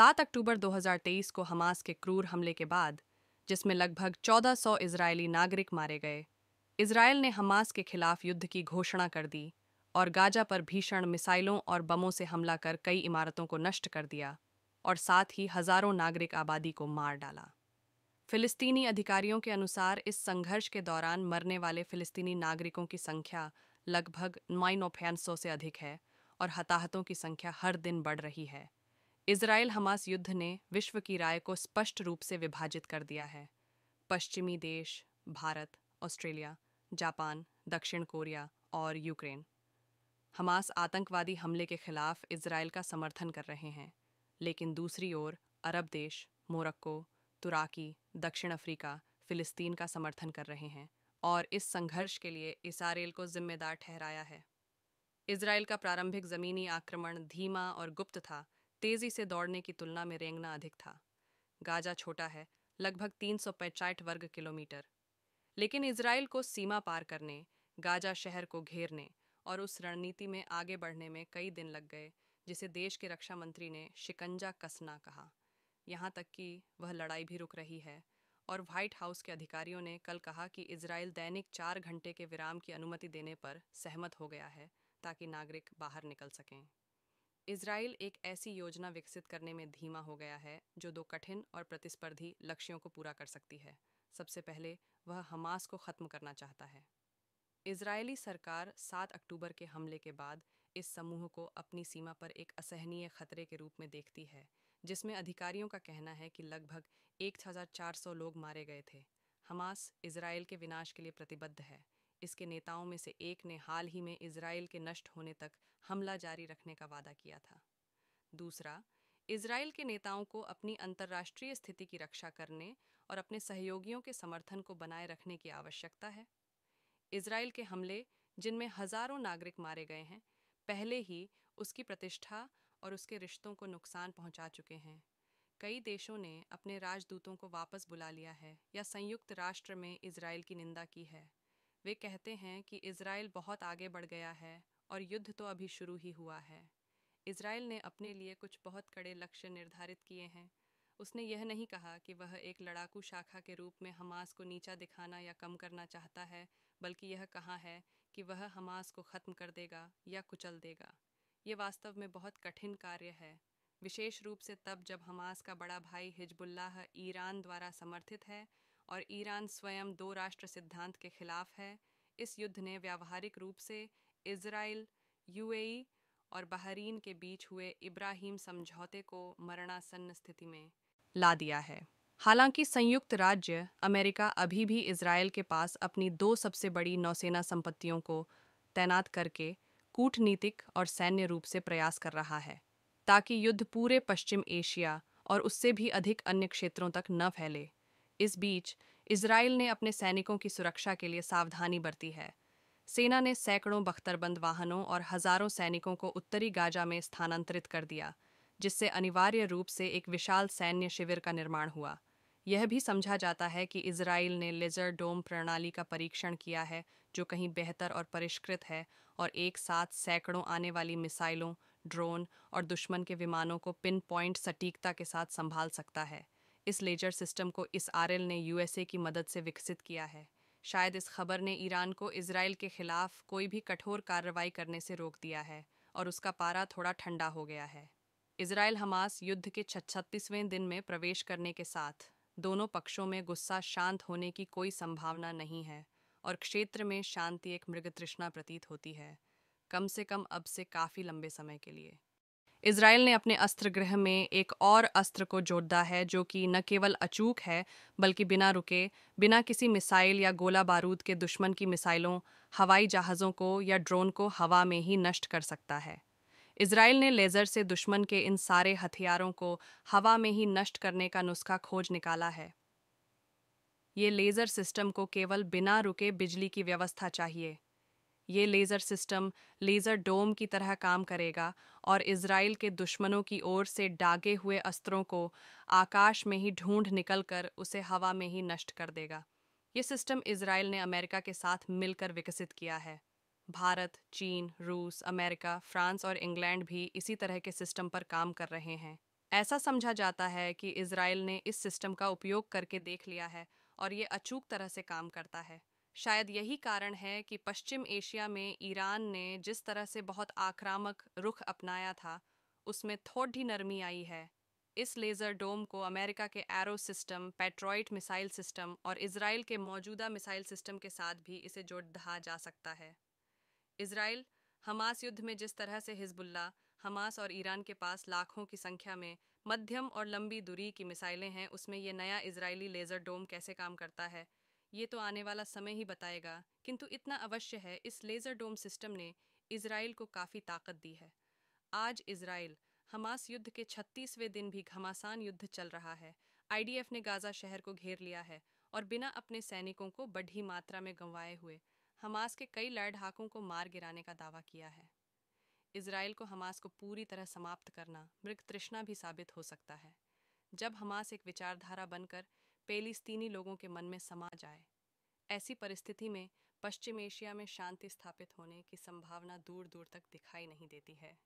सात अक्टूबर 2023 को हमास के क्रूर हमले के बाद जिसमें लगभग 1400 इसराइली नागरिक मारे गए इसराइल ने हमास के खिलाफ युद्ध की घोषणा कर दी और गाजा पर भीषण मिसाइलों और बमों से हमला कर कई इमारतों को नष्ट कर दिया और साथ ही हजारों नागरिक आबादी को मार डाला फिलिस्तीनी अधिकारियों के अनुसार इस संघर्ष के दौरान मरने वाले फिलिस्तीनी नागरिकों की संख्या लगभग नाइन से अधिक है और हताहतों की संख्या हर दिन बढ़ रही है इसराइल हमास युद्ध ने विश्व की राय को स्पष्ट रूप से विभाजित कर दिया है पश्चिमी देश भारत ऑस्ट्रेलिया जापान दक्षिण कोरिया और यूक्रेन हमास आतंकवादी हमले के खिलाफ इसराइल का समर्थन कर रहे हैं लेकिन दूसरी ओर अरब देश मोरक्को तुराकी दक्षिण अफ्रीका फिलिस्तीन का समर्थन कर रहे हैं और इस संघर्ष के लिए इसराइल को जिम्मेदार ठहराया है इसराइल का प्रारंभिक ज़मीनी आक्रमण धीमा और गुप्त था तेजी से दौड़ने की तुलना में रेंगना अधिक था गाजा छोटा है लगभग तीन वर्ग किलोमीटर लेकिन इसराइल को सीमा पार करने गाजा शहर को घेरने और उस रणनीति में आगे बढ़ने में कई दिन लग गए जिसे देश के रक्षा मंत्री ने शिकंजा कसना कहा यहाँ तक कि वह लड़ाई भी रुक रही है और व्हाइट हाउस के अधिकारियों ने कल कहा कि इसराइल दैनिक चार घंटे के विराम की अनुमति देने पर सहमत हो गया है ताकि नागरिक बाहर निकल सकें इसराइल एक ऐसी योजना विकसित करने में धीमा हो गया है जो दो कठिन और प्रतिस्पर्धी लक्ष्यों को पूरा कर सकती है सबसे पहले वह हमास को ख़त्म करना चाहता है इसराइली सरकार 7 अक्टूबर के हमले के बाद इस समूह को अपनी सीमा पर एक असहनीय खतरे के रूप में देखती है जिसमें अधिकारियों का कहना है कि लगभग 1400 लोग मारे गए थे हमास इसराइल के विनाश के लिए प्रतिबद्ध है इसके नेताओं में से एक ने हाल ही में इसराइल के नष्ट होने तक हमला जारी रखने का वादा किया था दूसरा इसराइल के नेताओं को अपनी अंतर्राष्ट्रीय स्थिति की रक्षा करने और अपने सहयोगियों के समर्थन को बनाए रखने की आवश्यकता है इसराइल के हमले जिनमें हजारों नागरिक मारे गए हैं पहले ही उसकी प्रतिष्ठा और उसके रिश्तों को नुकसान पहुंचा चुके हैं कई देशों ने अपने राजदूतों को वापस बुला लिया है या संयुक्त राष्ट्र में इसराइल की निंदा की है वे कहते हैं कि इसराइल बहुत आगे बढ़ गया है और युद्ध तो अभी शुरू ही हुआ है इसराइल ने अपने लिए कुछ बहुत कड़े लक्ष्य निर्धारित किए हैं उसने यह नहीं कहा कि वह एक लड़ाकू शाखा के रूप में हमास को नीचा दिखाना या कम करना चाहता है बल्कि यह कहा है कि वह हमास को ख़त्म कर देगा या कुचल देगा ये वास्तव में बहुत कठिन कार्य है विशेष रूप से तब जब हमास का बड़ा भाई हिजबुल्लाह ईरान द्वारा समर्थित है और ईरान स्वयं दो राष्ट्र सिद्धांत के खिलाफ है इस युद्ध ने व्यावहारिक रूप से इसराइल यूएई और बहरीन के बीच हुए इब्राहिम समझौते को मरणासन्न स्थिति में ला दिया है हालांकि संयुक्त राज्य अमेरिका अभी भी इसराइल के पास अपनी दो सबसे बड़ी नौसेना संपत्तियों को तैनात करके कूटनीतिक और सैन्य रूप से प्रयास कर रहा है ताकि युद्ध पूरे पश्चिम एशिया और उससे भी अधिक अन्य क्षेत्रों तक न फैले इस बीच इसराइल ने अपने सैनिकों की सुरक्षा के लिए सावधानी बरती है सेना ने सैकड़ों बख्तरबंद वाहनों और हजारों सैनिकों को उत्तरी गाजा में स्थानांतरित कर दिया जिससे अनिवार्य रूप से एक विशाल सैन्य शिविर का निर्माण हुआ यह भी समझा जाता है कि इसराइल ने लेजर डोम प्रणाली का परीक्षण किया है जो कहीं बेहतर और परिष्कृत है और एक साथ सैकड़ों आने वाली मिसाइलों ड्रोन और दुश्मन के विमानों को पिन पॉइंट सटीकता के साथ संभाल सकता है इस लेजर सिस्टम को इस आरएल ने यूएसए की मदद से विकसित किया है शायद इस खबर ने ईरान को इसराइल के खिलाफ कोई भी कठोर कार्रवाई करने से रोक दिया है और उसका पारा थोड़ा ठंडा हो गया है इसराइल हमास युद्ध के छत्तीसवें दिन में प्रवेश करने के साथ दोनों पक्षों में गुस्सा शांत होने की कोई संभावना नहीं है और क्षेत्र में शांति एक मृग तृष्णा प्रतीत होती है कम से कम अब से काफ़ी लंबे समय के लिए इसराइल ने अपने अस्त्र गृह में एक और अस्त्र को जोड़ा है जो कि न केवल अचूक है बल्कि बिना रुके बिना किसी मिसाइल या गोला बारूद के दुश्मन की मिसाइलों हवाई जहाज़ों को या ड्रोन को हवा में ही नष्ट कर सकता है इसराइल ने लेज़र से दुश्मन के इन सारे हथियारों को हवा में ही नष्ट करने का नुस्खा खोज निकाला है ये लेज़र सिस्टम को केवल बिना रुके बिजली की व्यवस्था चाहिए ये लेज़र सिस्टम लेज़र डोम की तरह काम करेगा और इसराइल के दुश्मनों की ओर से डागे हुए अस्त्रों को आकाश में ही ढूंढ निकल कर उसे हवा में ही नष्ट कर देगा ये सिस्टम इसराइल ने अमेरिका के साथ मिलकर विकसित किया है भारत चीन रूस अमेरिका फ्रांस और इंग्लैंड भी इसी तरह के सिस्टम पर काम कर रहे हैं ऐसा समझा जाता है कि इसराइल ने इस सिस्टम का उपयोग करके देख लिया है और ये अचूक तरह से काम करता है शायद यही कारण है कि पश्चिम एशिया में ईरान ने जिस तरह से बहुत आक्रामक रुख अपनाया था उसमें थोड़ी नरमी आई है इस लेज़र डोम को अमेरिका के arrow system Patriot missile system और इसराइल के मौजूदा मिसाइल सिस्टम के साथ भी इसे जोड़ दहा जा सकता है इसराइल हमास युद्ध में जिस तरह से हिजबुल्ला हमास और ईरान के पास लाखों की संख्या में मध्यम और लंबी दूरी की मिसाइलें हैं उसमें यह नया इसराइली लेज़र डोम कैसे काम करता है ये तो आने वाला समय ही बताएगा किंतु इतना अवश्य है इस लेज़र डोम सिस्टम ने इसराइल को काफ़ी ताकत दी है आज इसराइल हमास युद्ध के 36वें दिन भी घमासान युद्ध चल रहा है आईडीएफ ने गाज़ा शहर को घेर लिया है और बिना अपने सैनिकों को बढ़ी मात्रा में गंवाए हुए हमास के कई लड़ाकों को मार गिराने का दावा किया है इसराइल को हमास को पूरी तरह समाप्त करना मृग तृष्णा भी साबित हो सकता है जब हमास एक विचारधारा बनकर पेलिस्तीनी लोगों के मन में समा जाए ऐसी परिस्थिति में पश्चिम एशिया में शांति स्थापित होने की संभावना दूर दूर तक दिखाई नहीं देती है